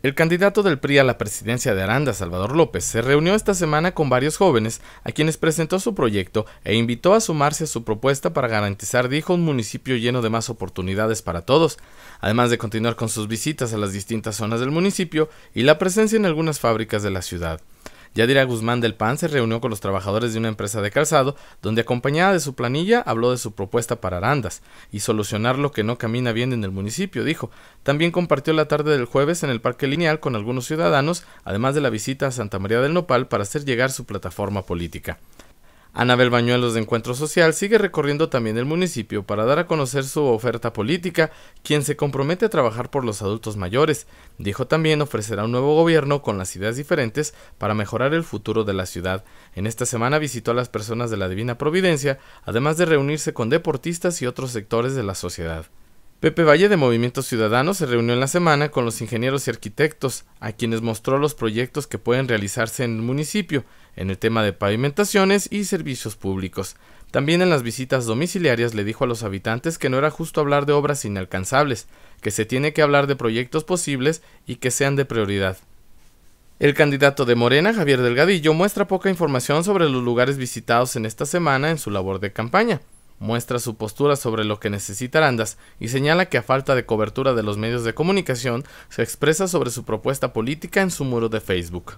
El candidato del PRI a la presidencia de Aranda, Salvador López, se reunió esta semana con varios jóvenes a quienes presentó su proyecto e invitó a sumarse a su propuesta para garantizar, dijo, un municipio lleno de más oportunidades para todos, además de continuar con sus visitas a las distintas zonas del municipio y la presencia en algunas fábricas de la ciudad. Yadira Guzmán del PAN se reunió con los trabajadores de una empresa de calzado, donde acompañada de su planilla habló de su propuesta para Arandas y solucionar lo que no camina bien en el municipio, dijo. También compartió la tarde del jueves en el Parque Lineal con algunos ciudadanos, además de la visita a Santa María del Nopal para hacer llegar su plataforma política. Anabel Bañuelos de Encuentro Social sigue recorriendo también el municipio para dar a conocer su oferta política, quien se compromete a trabajar por los adultos mayores. Dijo también ofrecerá un nuevo gobierno con las ideas diferentes para mejorar el futuro de la ciudad. En esta semana visitó a las personas de la Divina Providencia, además de reunirse con deportistas y otros sectores de la sociedad. Pepe Valle de Movimiento Ciudadano se reunió en la semana con los ingenieros y arquitectos, a quienes mostró los proyectos que pueden realizarse en el municipio, en el tema de pavimentaciones y servicios públicos. También en las visitas domiciliarias le dijo a los habitantes que no era justo hablar de obras inalcanzables, que se tiene que hablar de proyectos posibles y que sean de prioridad. El candidato de Morena, Javier Delgadillo, muestra poca información sobre los lugares visitados en esta semana en su labor de campaña muestra su postura sobre lo que necesita Arandas y señala que a falta de cobertura de los medios de comunicación, se expresa sobre su propuesta política en su muro de Facebook.